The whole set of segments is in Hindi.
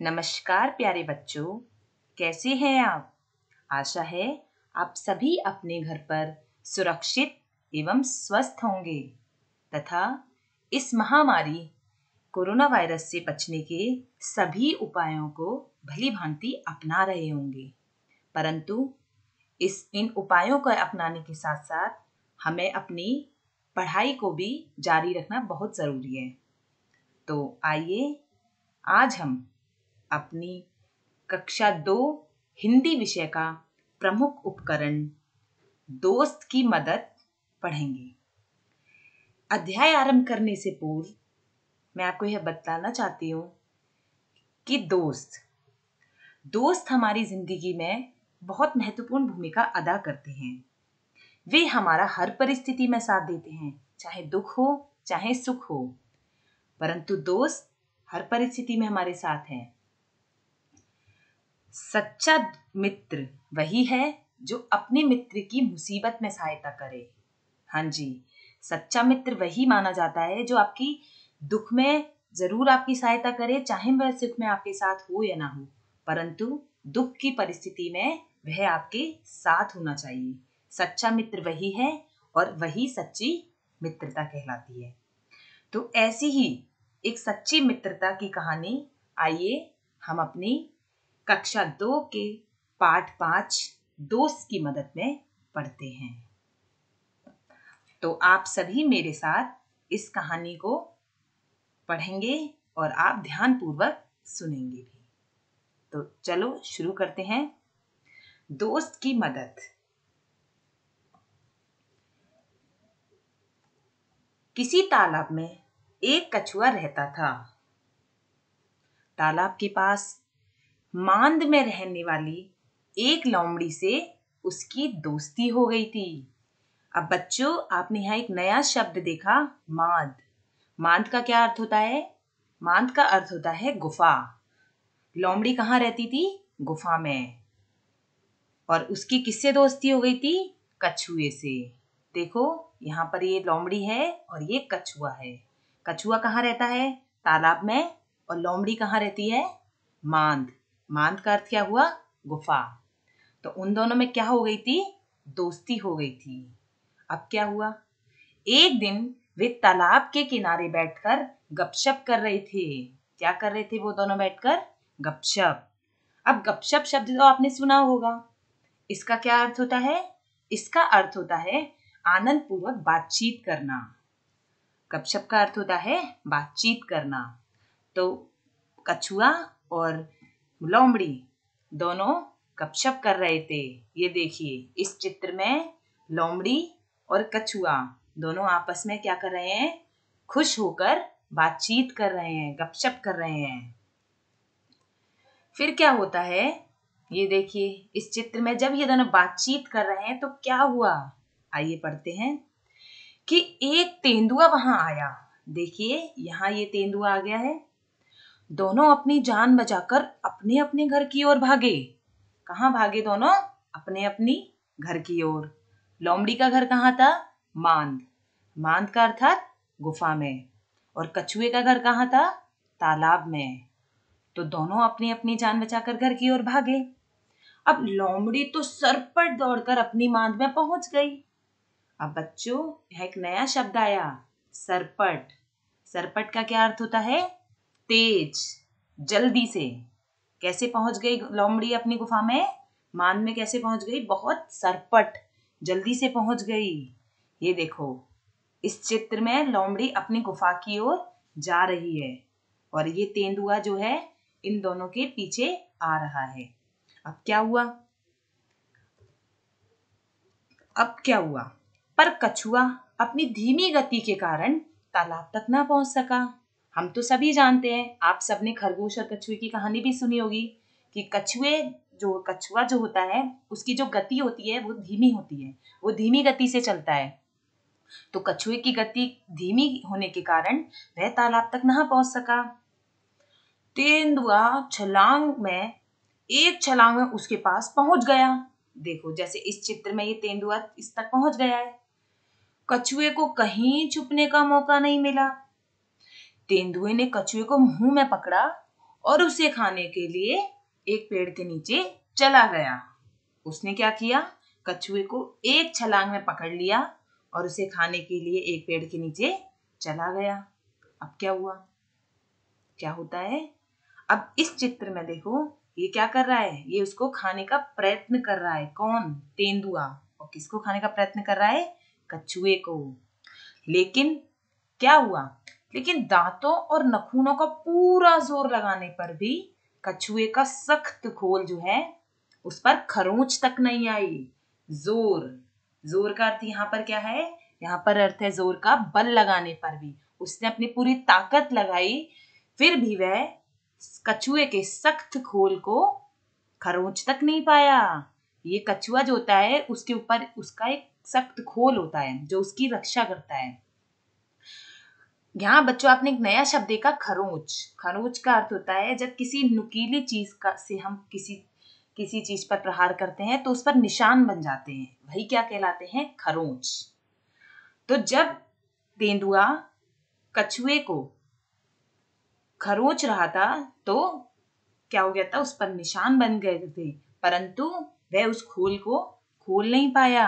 नमस्कार प्यारे बच्चों कैसे हैं आप आशा है आप सभी अपने घर पर सुरक्षित एवं स्वस्थ होंगे तथा इस महामारी कोरोना वायरस से बचने के सभी उपायों को भली भांति अपना रहे होंगे परंतु इस इन उपायों को अपनाने के साथ साथ हमें अपनी पढ़ाई को भी जारी रखना बहुत ज़रूरी है तो आइए आज हम अपनी कक्षा दो हिंदी विषय का प्रमुख उपकरण दोस्त की मदद पढ़ेंगे अध्याय आरंभ करने से पूर्व मैं आपको यह बताना चाहती हूँ कि दोस्त दोस्त हमारी जिंदगी में बहुत महत्वपूर्ण भूमिका अदा करते हैं वे हमारा हर परिस्थिति में साथ देते हैं चाहे दुख हो चाहे सुख हो परंतु दोस्त हर परिस्थिति में हमारे साथ हैं सच्चा मित्र वही है जो अपने मित्र की मुसीबत में सहायता करे हाँ जी सच्चा मित्र वही माना जाता है जो आपकी दुख में जरूर आपकी सहायता करे चाहे वह सुख में आपके साथ हो या ना हो परंतु दुख की परिस्थिति में वह आपके साथ होना चाहिए सच्चा मित्र वही है और वही सच्ची मित्रता कहलाती है तो ऐसी ही एक सच्ची मित्रता की कहानी आइए हम अपनी कक्षा दो के पाठ पांच दोस्त की मदद में पढ़ते हैं तो आप सभी मेरे साथ इस कहानी को पढ़ेंगे और आप ध्यानपूर्वक सुनेंगे भी तो चलो शुरू करते हैं दोस्त की मदद किसी तालाब में एक कछुआ रहता था तालाब के पास मांद में रहने वाली एक लोमड़ी से उसकी दोस्ती हो गई थी अब बच्चों आपने यहाँ एक नया शब्द देखा मांद मांद का क्या अर्थ होता है मांद का अर्थ होता है गुफा लोमड़ी कहाँ रहती थी गुफा में और उसकी किससे दोस्ती हो गई थी कछुए से देखो यहाँ पर ये लोमड़ी है और ये कछुआ है कछुआ कहाँ रहता है तालाब में और लोमड़ी कहाँ रहती है मांद मांत का अर्थ क्या हुआ गुफा तो उन दोनों में क्या हो गई थी दोस्ती हो गई थी अब क्या हुआ एक दिन वे तालाब के किनारे बैठकर गपशप कर रहे थे क्या कर रहे थे वो दोनों बैठकर गपशप अब गपशप शब्द तो आपने सुना होगा इसका क्या अर्थ होता है इसका अर्थ होता है आनंद पूर्वक बातचीत करना गपशप का अर्थ होता है बातचीत करना तो कछुआ और लोमड़ी दोनों गपशप कर रहे थे ये देखिए इस चित्र में लोमड़ी और कछुआ दोनों आपस में क्या कर रहे हैं खुश होकर बातचीत कर रहे हैं गपशप कर रहे हैं फिर क्या होता है ये देखिए इस चित्र में जब ये दोनों बातचीत कर रहे हैं तो क्या हुआ आइए पढ़ते हैं कि एक तेंदुआ वहां आया देखिए यहाँ ये तेंदुआ आ गया है दोनों अपनी जान बचाकर अपने अपने घर की ओर भागे कहाँ भागे दोनों अपने अपनी घर की ओर लोमड़ी का घर कहाँ था मांद मांद का अर्थात गुफा में और कछुए का घर कहाँ था तालाब में तो दोनों अपनी अपनी जान बचाकर घर की ओर भागे अब लोमड़ी तो सरपट दौड़कर अपनी मांद में पहुंच गई अब बच्चों एक नया शब्द आया सरपट सरपट का क्या अर्थ होता है तेज जल्दी से कैसे पहुंच गई लोमड़ी अपनी गुफा में मान में कैसे पहुंच गई बहुत सरपट जल्दी से पहुंच गई ये देखो इस चित्र में लोमड़ी अपनी गुफा की ओर जा रही है और ये तेंदुआ जो है इन दोनों के पीछे आ रहा है अब क्या हुआ अब क्या हुआ पर कछुआ अपनी धीमी गति के कारण तालाब तक ना पहुंच सका हम तो सभी जानते हैं आप सबने खरगोश और कछुए की कहानी भी सुनी होगी कि कछुए जो कछुआ जो होता है उसकी जो गति होती है वो धीमी होती है वो धीमी गति से चलता है तो कछुए की गति धीमी होने के कारण वह तालाब तक नहा पहुंच सका तेंदुआ छलांग में एक छलांग में उसके पास पहुंच गया देखो जैसे इस चित्र में ये तेंदुआ इस तक पहुंच गया है कछुए को कहीं छुपने का मौका नहीं मिला तेंदुए ने कछुए को मुंह में पकड़ा और उसे खाने के लिए एक पेड़ के नीचे चला गया उसने क्या किया कछुए को एक छलांग में पकड़ लिया और उसे खाने के लिए एक पेड़ के नीचे चला गया अब क्या हुआ क्या होता है अब इस चित्र में देखो ये क्या कर रहा है ये उसको खाने का प्रयत्न कर रहा है कौन तेंदुआ और किसको खाने का प्रयत्न कर रहा है कछुए को लेकिन क्या हुआ लेकिन दांतों और नखूनों का पूरा जोर लगाने पर भी कछुए का सख्त खोल जो है उस पर खरोंच तक नहीं आई जोर जोर का अर्थ यहाँ पर क्या है यहाँ पर अर्थ है जोर का बल लगाने पर भी उसने अपनी पूरी ताकत लगाई फिर भी वह कछुए के सख्त खोल को खरोंच तक नहीं पाया ये कछुआ जो होता है उसके ऊपर उसका एक सख्त खोल होता है जो उसकी रक्षा करता है यहाँ बच्चों आपने एक नया शब्द देखा खरोंच खरोंच का अर्थ होता है जब किसी नुकीली चीज का से हम किसी किसी चीज पर प्रहार करते हैं तो उस पर निशान बन जाते हैं वही क्या कहलाते हैं खरोंच तो जब तेंदुआ कछुए को खरोच रहा था तो क्या हो गया था उस पर निशान बन गए थे परंतु वह उस खोल को खोल नहीं पाया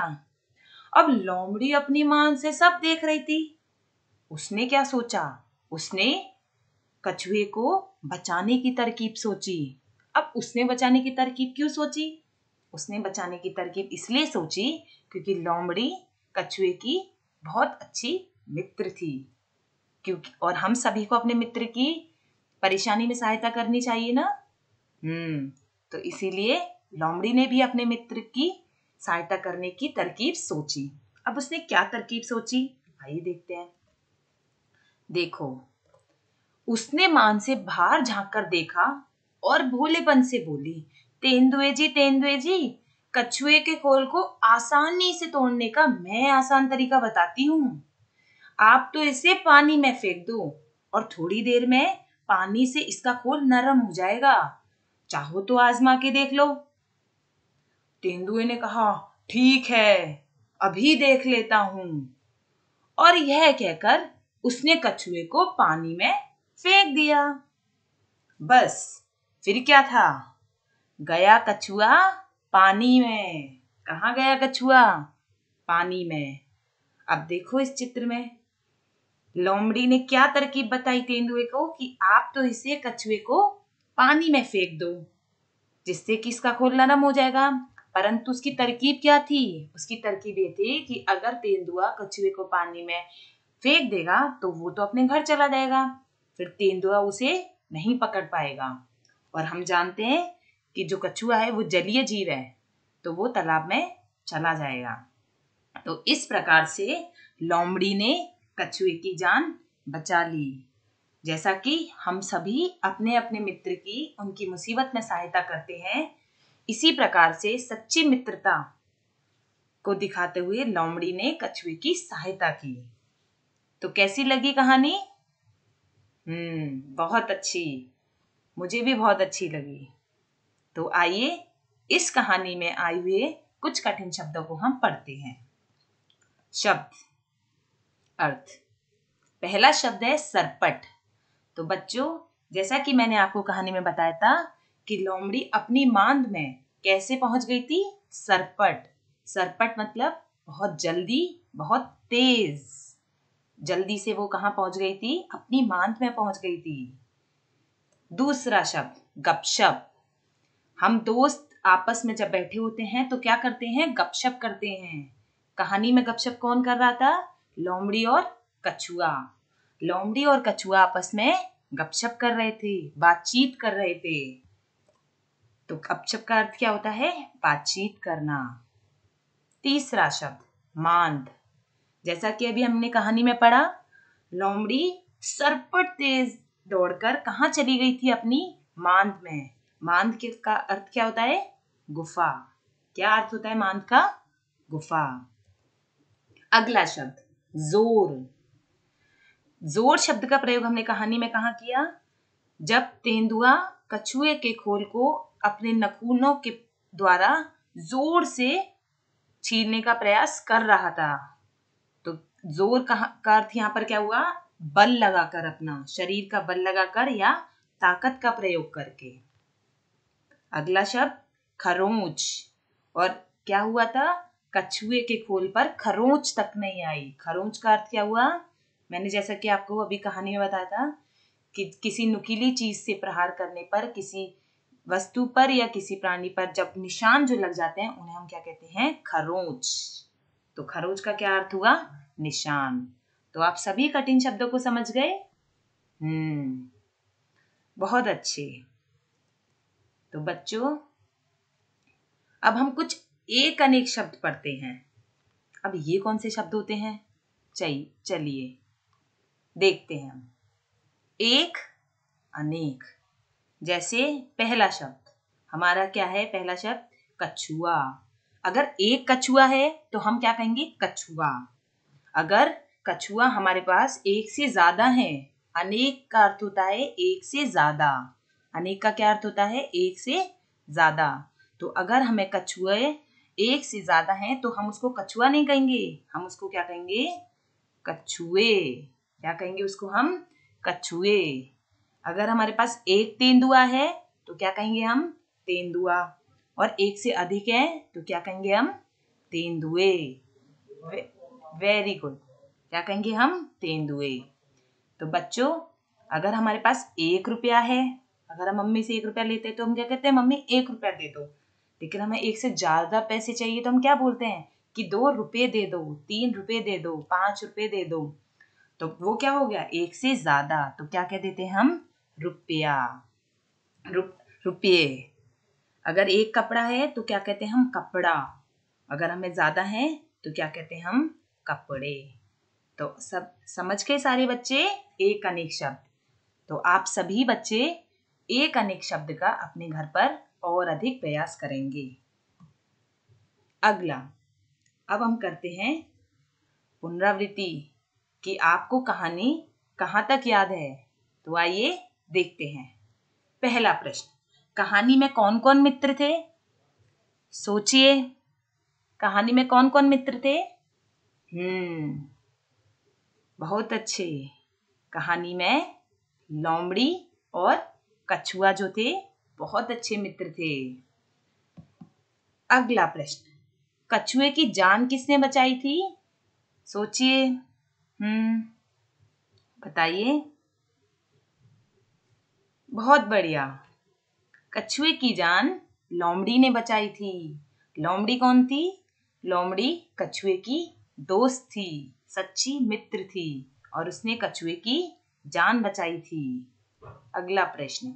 अब लोमड़ी अपनी मां से सब देख रही थी उसने क्या सोचा उसने कछुए को बचाने की तरकीब सोची अब उसने बचाने की तरकीब क्यों सोची उसने बचाने की तरकीब इसलिए सोची क्योंकि लोमड़ी कछुए की बहुत अच्छी मित्र थी क्योंकि और हम सभी को अपने मित्र की परेशानी में सहायता करनी चाहिए ना हम्म तो इसीलिए लोमड़ी ने भी अपने मित्र की सहायता करने की तरकीब सोची अब उसने क्या तरकीब सोची आइए देखते हैं देखो उसने मान से बाहर झांक कर देखा और भोलेपन से बोली तेंदुए जी तेंदुए जी कछुए के खोल को आसानी से तोड़ने का मैं आसान तरीका बताती हूँ आप तो इसे पानी में फेंक दो और थोड़ी देर में पानी से इसका खोल नरम हो जाएगा चाहो तो आजमा के देख लो तेंदुए ने कहा ठीक है अभी देख लेता हूं और यह कहकर उसने कछुए को पानी में फेंक दिया बस फिर क्या था गया कछुआ पानी में कहा गया कछुआ पानी में अब देखो इस चित्र में लोमड़ी ने क्या तरकीब बताई तेंदुए को कि आप तो इसे कछुए को पानी में फेंक दो जिससे कि इसका खोल नरम हो जाएगा परंतु उसकी तरकीब क्या थी उसकी तरकीब ये थी कि अगर तेंदुआ कछुए को पानी में फेंक देगा तो वो तो अपने घर चला जाएगा फिर तेंदुआ उसे नहीं पकड़ पाएगा और हम जानते हैं कि जो कछुआ है वो जलीय जीव है तो वो तालाब में चला जाएगा तो इस प्रकार से लोमड़ी ने कछुए की जान बचा ली जैसा कि हम सभी अपने अपने मित्र की उनकी मुसीबत में सहायता करते हैं इसी प्रकार से सच्ची मित्रता को दिखाते हुए लोमड़ी ने कछुए की सहायता की तो कैसी लगी कहानी हम्म बहुत अच्छी मुझे भी बहुत अच्छी लगी तो आइए इस कहानी में आए हुए कुछ कठिन शब्दों को हम पढ़ते हैं शब्द अर्थ पहला शब्द है सरपट तो बच्चों जैसा कि मैंने आपको कहानी में बताया था कि लोमड़ी अपनी मांद में कैसे पहुंच गई थी सरपट सरपट मतलब बहुत जल्दी बहुत तेज जल्दी से वो कहाँ पहुंच गई थी अपनी मांत में पहुंच गई थी दूसरा शब्द गपशप हम दोस्त आपस में जब बैठे होते हैं तो क्या करते हैं गपशप करते हैं कहानी में गपशप कौन कर रहा था लोमड़ी और कछुआ लोमड़ी और कछुआ आपस में गपशप कर रहे थे बातचीत कर रहे थे तो गपशप का अर्थ क्या होता है बातचीत करना तीसरा शब्द मांद जैसा कि अभी हमने कहानी में पढ़ा लोमड़ी सरपट तेज दौड़कर कहाँ चली गई थी अपनी मांद में मांद के का अर्थ क्या होता है गुफा क्या अर्थ होता है मांद का गुफा अगला शब्द जोर जोर शब्द का प्रयोग हमने कहानी में कहा किया जब तेंदुआ कछुए के खोल को अपने नखूनों के द्वारा जोर से छीनने का प्रयास कर रहा था जोर कहा का अर्थ यहाँ पर क्या हुआ बल लगाकर अपना शरीर का बल लगाकर या ताकत का प्रयोग करके अगला शब्द खरोंच और क्या हुआ था कछुए के खोल पर खरोंच तक नहीं आई खरोंच का अर्थ क्या हुआ मैंने जैसा कि आपको अभी कहानी में बताया था कि किसी नुकीली चीज से प्रहार करने पर किसी वस्तु पर या किसी प्राणी पर जब निशान जो लग जाते हैं उन्हें हम क्या कहते हैं खरोंच तो खरोंच का क्या अर्थ हुआ निशान तो आप सभी कठिन शब्दों को समझ गए हम्म बहुत अच्छे तो बच्चों अब हम कुछ एक अनेक शब्द पढ़ते हैं अब ये कौन से शब्द होते हैं चाहिए चलिए देखते हैं हम एक अनेक जैसे पहला शब्द हमारा क्या है पहला शब्द कछुआ अगर एक कछुआ है तो हम क्या कहेंगे कछुआ अगर कछुआ हमारे पास एक से ज़्यादा है अनेक का अर्थ होता है एक से ज़्यादा अनेक का क्या अर्थ होता है एक से ज़्यादा तो अगर हमें कछुए एक से ज़्यादा हैं तो हम उसको कछुआ नहीं कहेंगे हम उसको क्या कहेंगे कछुए क्या कहेंगे उसको हम कछुए अगर हमारे पास एक तेंदुआ है तो क्या कहेंगे हम तेंदुआ और एक से अधिक है तो क्या कहेंगे हम तेंदुए वेरी गुड क्या कहेंगे हम तेंदुए तो बच्चों अगर हमारे पास एक रुपया है अगर हम मम्मी से एक रुपया लेते हैं तो हम क्या कहते हैं मम्मी एक रुपया दे दो लेकिन हमें एक से ज़्यादा पैसे चाहिए तो हम क्या बोलते हैं कि दो रुपये दे दो तीन रुपये दे दो पाँच रुपये दे दो तो वो क्या हो गया एक से ज़्यादा तो क्या कह देते हैं हम रुपया रुपये अगर एक कपड़ा है तो क्या कहते हैं हम कपड़ा अगर हमें ज़्यादा है तो क्या कहते हैं हम कपड़े तो सब समझ के सारे बच्चे एक अनेक शब्द तो आप सभी बच्चे एक अनेक शब्द का अपने घर पर और अधिक प्रयास करेंगे अगला अब हम करते हैं पुनरावृत्ति कि आपको कहानी कहाँ तक याद है तो आइए देखते हैं पहला प्रश्न कहानी में कौन कौन मित्र थे सोचिए कहानी में कौन कौन मित्र थे हम्म। बहुत अच्छे कहानी में लोमड़ी और कछुआ जो थे बहुत अच्छे मित्र थे अगला प्रश्न कछुए की जान किसने बचाई थी सोचिए हम्म बताइए बहुत बढ़िया कछुए की जान लोमड़ी ने बचाई थी लोमड़ी कौन थी लोमड़ी कछुए की दोस्त थी सच्ची मित्र थी और उसने कछुए की जान बचाई थी अगला प्रश्न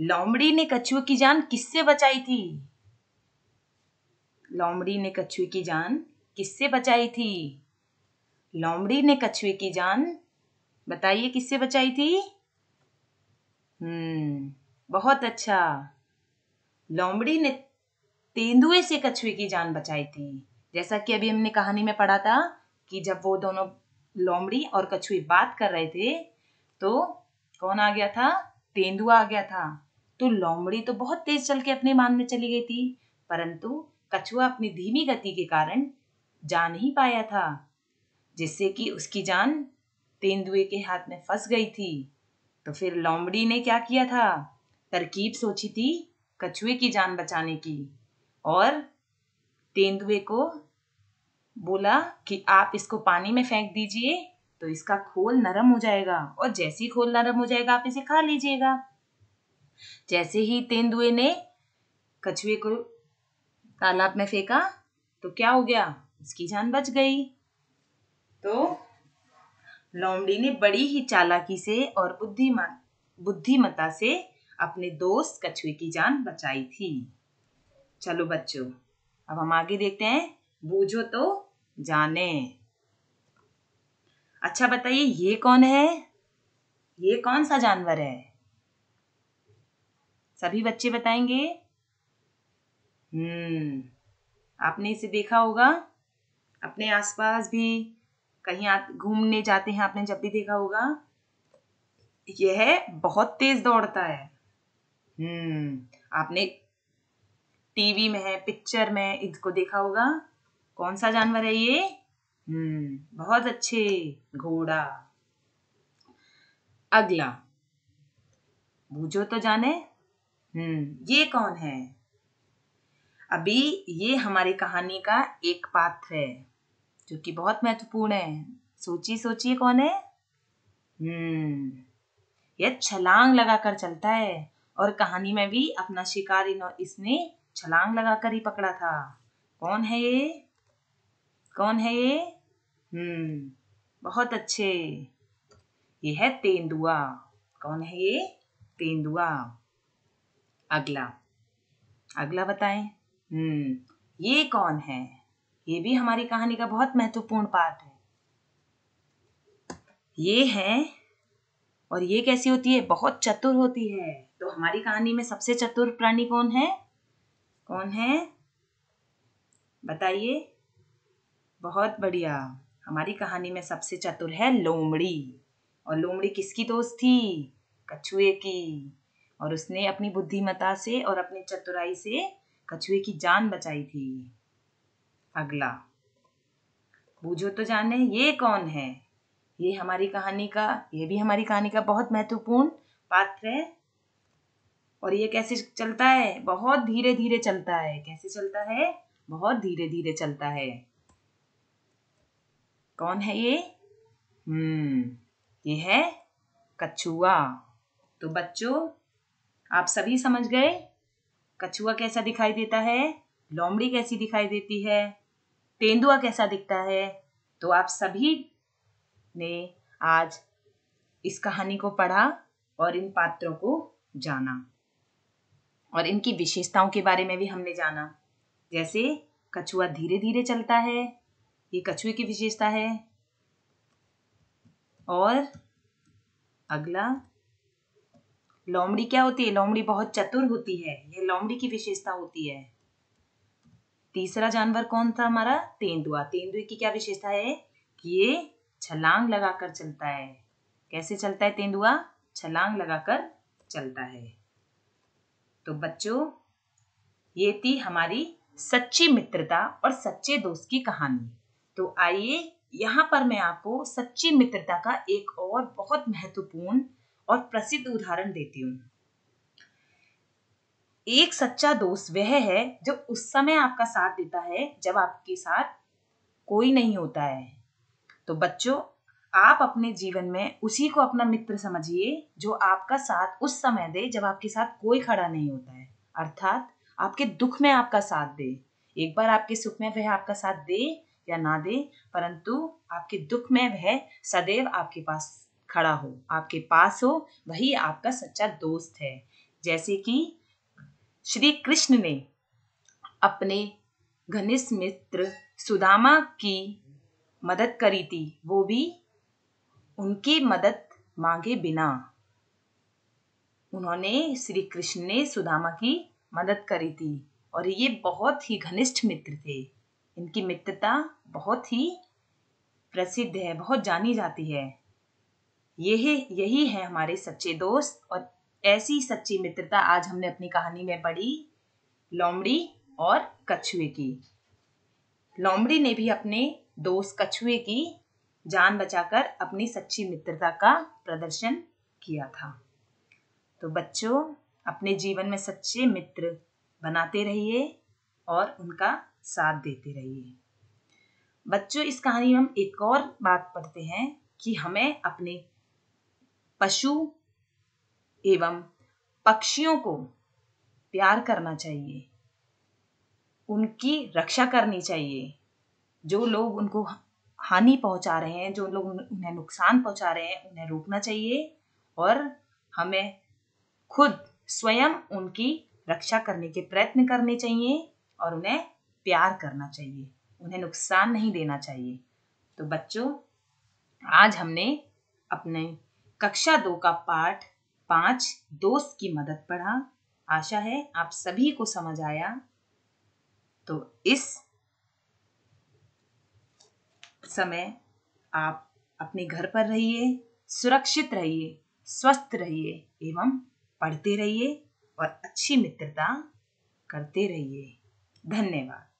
लोमड़ी ने कछुए की जान किससे बचाई थी लोमड़ी ने कछुए की जान किससे बचाई थी लोमड़ी ने कछुए की जान बताइए किससे बचाई थी हम्म बहुत अच्छा लोमड़ी ने तेंदुए से कछुए की जान बचाई थी जैसा कि अभी हमने कहानी में पढ़ा था कि जब वो दोनों लोमड़ी और कछुए बात कर रहे थे तो कौन आ गया था तेंदुआ आ गया था तो लोमड़ी तो बहुत तेज चल के अपने मान में चली गई थी परंतु कछुआ अपनी धीमी गति के कारण जा नहीं पाया था जिससे कि उसकी जान तेंदुए के हाथ में फंस गई थी तो फिर लोमड़ी ने क्या किया था तरकीब सोची थी कछुए की जान बचाने की और तेंदुए को बोला कि आप इसको पानी में फेंक दीजिए तो इसका खोल नरम हो जाएगा और जैसे ही खोल नरम हो जाएगा आप इसे खा लीजिएगा जैसे ही तेंदुए ने कछुए को तालाब में फेंका तो क्या हो गया इसकी जान बच गई तो लोमड़ी ने बड़ी ही चालाकी से और बुद्धिमान बुद्धिमता से अपने दोस्त कछुए की जान बचाई थी चलो बच्चों अब हम आगे देखते हैं बूझो तो जाने अच्छा बताइए ये कौन है ये कौन सा जानवर है सभी बच्चे बताएंगे हम्म आपने इसे देखा होगा अपने आसपास भी कहीं घूमने जाते हैं आपने जब भी देखा होगा यह बहुत तेज दौड़ता है हम्म आपने टीवी में है पिक्चर में इसको देखा होगा कौन सा जानवर है ये हम्म बहुत अच्छे घोड़ा अगला बूझो तो जाने हम्म ये कौन है अभी ये हमारी कहानी का एक पात्र है जो कि बहुत महत्वपूर्ण है सोचिए सोचिए कौन है हम्म यह छलांग लगाकर चलता है और कहानी में भी अपना शिकार इसने छलांग लगाकर ही पकड़ा था कौन है ये कौन है ये हम्म बहुत अच्छे ये है तेंदुआ कौन है ये तेंदुआ अगला अगला बताएं हम्म ये कौन है ये भी हमारी कहानी का बहुत महत्वपूर्ण पार्ट है ये है और ये कैसी होती है बहुत चतुर होती है तो हमारी कहानी में सबसे चतुर प्राणी कौन है कौन है बताइए बहुत बढ़िया हमारी कहानी में सबसे चतुर है लोमड़ी और लोमड़ी किसकी दोस्त थी कछुए की और उसने अपनी बुद्धिमता से और अपनी चतुराई से कछुए की जान बचाई थी अगला बूझो तो जाने ये कौन है ये हमारी कहानी का ये भी हमारी कहानी का बहुत महत्वपूर्ण पात्र है और ये कैसे चलता है बहुत धीरे धीरे चलता है कैसे चलता है बहुत धीरे धीरे चलता है कौन है ये हम्म ये है कछुआ तो बच्चों आप सभी समझ गए कछुआ कैसा दिखाई देता है लोमड़ी कैसी दिखाई देती है तेंदुआ कैसा दिखता है तो आप सभी ने आज इस कहानी को पढ़ा और इन पात्रों को जाना और इनकी विशेषताओं के बारे में भी हमने जाना जैसे कछुआ धीरे धीरे चलता है ये कछुए की विशेषता है और अगला लोमड़ी क्या होती है लोमड़ी बहुत चतुर होती है यह लोमड़ी की विशेषता होती है तीसरा जानवर कौन था हमारा तेंदुआ तेंदुए की क्या विशेषता है कि ये छलांग लगाकर चलता है कैसे चलता है तेंदुआ छलांग लगाकर चलता है तो बच्चों ये थी हमारी सच्ची मित्रता और सच्चे दोस्त की कहानी तो आइए यहाँ पर मैं आपको सच्ची मित्रता का एक और बहुत महत्वपूर्ण और प्रसिद्ध उदाहरण देती हूँ एक सच्चा दोस्त वह है जो उस समय आपका साथ देता है जब आपके साथ कोई नहीं होता है तो बच्चों आप अपने जीवन में उसी को अपना मित्र समझिए जो आपका साथ उस समय दे जब आपके साथ कोई खड़ा नहीं होता है अर्थात आपके दुख में आपका साथ दे एक बार आपके सुख में वह आपका साथ दे या ना दे परंतु आपके दुख में वह सदैव आपके पास खड़ा हो आपके पास हो वही आपका सच्चा दोस्त है जैसे कि श्री कृष्ण ने अपने घनिष्ठ मित्र सुदामा की मदद करी थी वो भी उनकी मदद मांगे बिना उन्होंने श्री कृष्ण ने सुदामा की मदद करी थी और ये बहुत ही घनिष्ठ मित्र थे इनकी मित्रता बहुत ही प्रसिद्ध है बहुत जानी जाती है यही यही है हमारे सच्चे दोस्त और ऐसी सच्ची मित्रता आज हमने अपनी कहानी में पढ़ी लोमड़ी और कछुए की लोमड़ी ने भी अपने दोस्त कछुए की जान बचाकर अपनी सच्ची मित्रता का प्रदर्शन किया था तो बच्चों अपने जीवन में सच्चे मित्र बनाते रहिए और उनका साथ देते रहिए बच्चों इस कहानी में हम एक और बात पढ़ते हैं कि हमें अपने पशु एवं पक्षियों को प्यार करना चाहिए उनकी रक्षा करनी चाहिए जो लोग उनको हानि पहुंचा रहे हैं जो लोग उन्हें नुकसान पहुंचा रहे हैं उन्हें रोकना चाहिए और हमें खुद स्वयं उनकी रक्षा करने के प्रयत्न करने चाहिए और उन्हें प्यार करना चाहिए उन्हें नुकसान नहीं देना चाहिए तो बच्चों आज हमने अपने कक्षा दो का पाठ पाँच दोस्त की मदद पढ़ा आशा है आप सभी को समझ आया तो इस समय आप अपने घर पर रहिए सुरक्षित रहिए स्वस्थ रहिए एवं पढ़ते रहिए और अच्छी मित्रता करते रहिए धन्यवाद